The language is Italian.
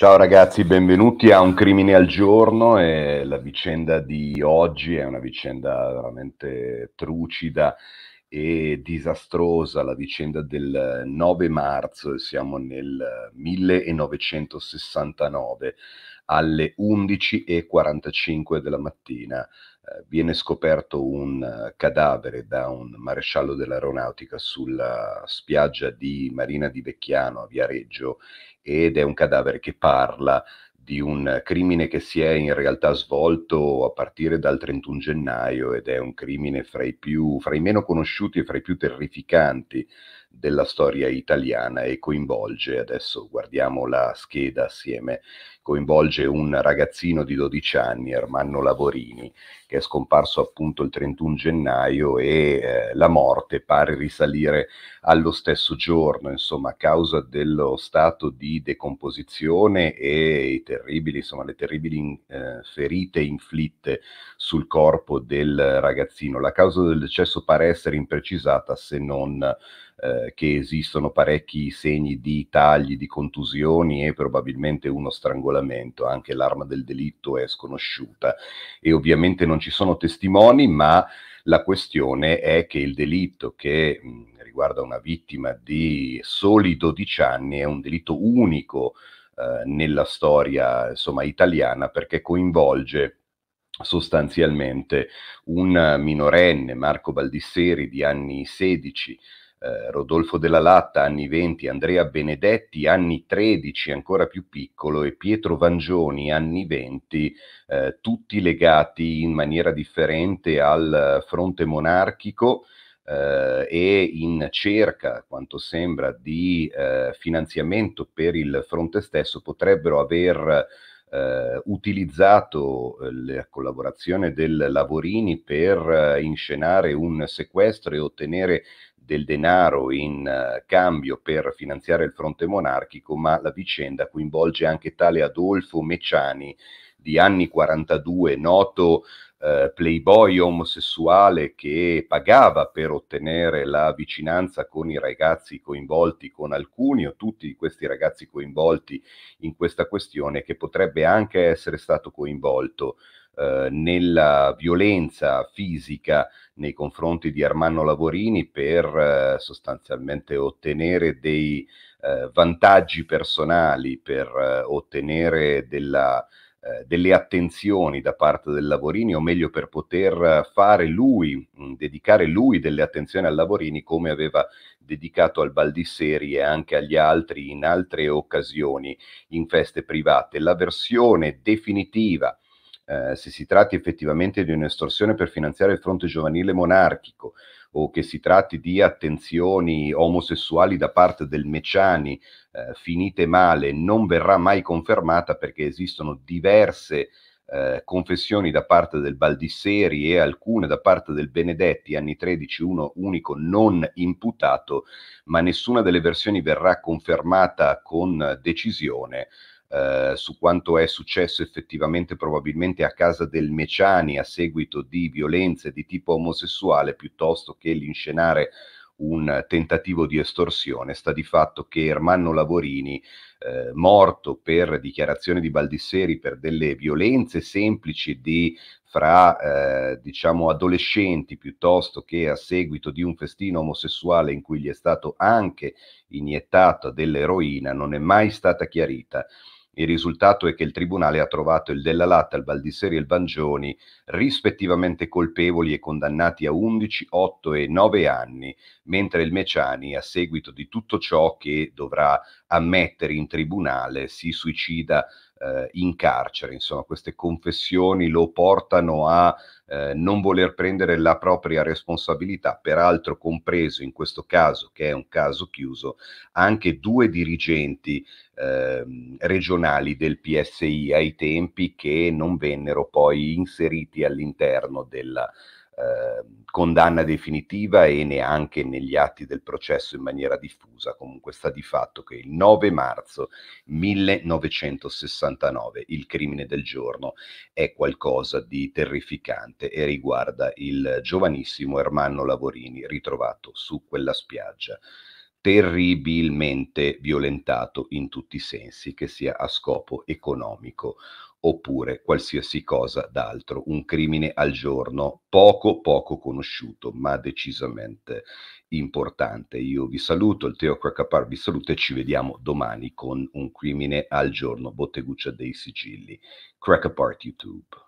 Ciao ragazzi, benvenuti a Un Crimine al Giorno e la vicenda di oggi è una vicenda veramente trucida e disastrosa la vicenda del 9 marzo, siamo nel 1969, alle 11.45 della mattina eh, viene scoperto un eh, cadavere da un maresciallo dell'aeronautica sulla spiaggia di Marina di Vecchiano a Viareggio ed è un cadavere che parla di un crimine che si è in realtà svolto a partire dal 31 gennaio ed è un crimine fra i, più, fra i meno conosciuti e fra i più terrificanti della storia italiana e coinvolge, adesso guardiamo la scheda assieme, coinvolge un ragazzino di 12 anni, Ermanno Lavorini, che è scomparso appunto il 31 gennaio e eh, la morte pare risalire allo stesso giorno, insomma, a causa dello stato di decomposizione e terribili, insomma, le terribili eh, ferite inflitte sul corpo del ragazzino. La causa del decesso pare essere imprecisata se non eh, che esistono parecchi segni di tagli, di contusioni e probabilmente uno strangolamento, anche l'arma del delitto è sconosciuta e ovviamente non ci sono testimoni, ma la questione è che il delitto che mh, mm, riguarda una vittima di soli 12 anni è un delitto unico eh, nella storia insomma, italiana perché coinvolge sostanzialmente un minorenne, Marco Baldisseri, di anni 16, eh, Rodolfo della Latta, anni 20, Andrea Benedetti, anni 13, ancora più piccolo, e Pietro Vangioni, anni 20, eh, tutti legati in maniera differente al fronte monarchico. Eh, e in cerca, quanto sembra, di eh, finanziamento per il fronte stesso potrebbero aver eh, utilizzato eh, la collaborazione del Lavorini per eh, inscenare un sequestro e ottenere del denaro in eh, cambio per finanziare il fronte monarchico, ma la vicenda coinvolge anche tale Adolfo Meciani di anni 42, noto eh, playboy omosessuale che pagava per ottenere la vicinanza con i ragazzi coinvolti, con alcuni o tutti questi ragazzi coinvolti in questa questione, che potrebbe anche essere stato coinvolto eh, nella violenza fisica nei confronti di Armando Lavorini per eh, sostanzialmente ottenere dei eh, vantaggi personali, per ottenere della eh, delle attenzioni da parte del Lavorini, o meglio per poter fare lui, mm, dedicare lui delle attenzioni al Lavorini come aveva dedicato al Baldisseri e anche agli altri in altre occasioni, in feste private. La versione definitiva eh, se si tratti effettivamente di un'estorsione per finanziare il fronte giovanile monarchico o che si tratti di attenzioni omosessuali da parte del Meciani eh, finite male, non verrà mai confermata perché esistono diverse eh, confessioni da parte del Baldisseri e alcune da parte del Benedetti, anni 13, uno unico non imputato, ma nessuna delle versioni verrà confermata con decisione. Eh, su quanto è successo effettivamente probabilmente a casa del Meciani a seguito di violenze di tipo omosessuale piuttosto che l'inscenare un tentativo di estorsione. Sta di fatto che Ermanno Lavorini, eh, morto per dichiarazione di Baldisseri per delle violenze semplici di fra eh, diciamo adolescenti piuttosto che a seguito di un festino omosessuale in cui gli è stato anche iniettato dell'eroina non è mai stata chiarita il risultato è che il Tribunale ha trovato il Della Latta, il Baldisseri e il Bangioni rispettivamente colpevoli e condannati a 11, 8 e 9 anni, mentre il Meciani, a seguito di tutto ciò che dovrà ammettere in tribunale, si suicida eh, in carcere. Insomma, queste confessioni lo portano a eh, non voler prendere la propria responsabilità, peraltro compreso in questo caso, che è un caso chiuso, anche due dirigenti eh, regionali del PSI ai tempi che non vennero poi inseriti all'interno della Ehm, condanna definitiva e neanche negli atti del processo in maniera diffusa. Comunque sta di fatto che il 9 marzo 1969 il crimine del giorno è qualcosa di terrificante e riguarda il giovanissimo Ermanno Lavorini ritrovato su quella spiaggia terribilmente violentato in tutti i sensi, che sia a scopo economico oppure qualsiasi cosa d'altro, un crimine al giorno poco poco conosciuto ma decisamente importante. Io vi saluto, il Teo Cracapar vi saluta e ci vediamo domani con un crimine al giorno, Botteguccia dei Sigilli, Cracapart YouTube.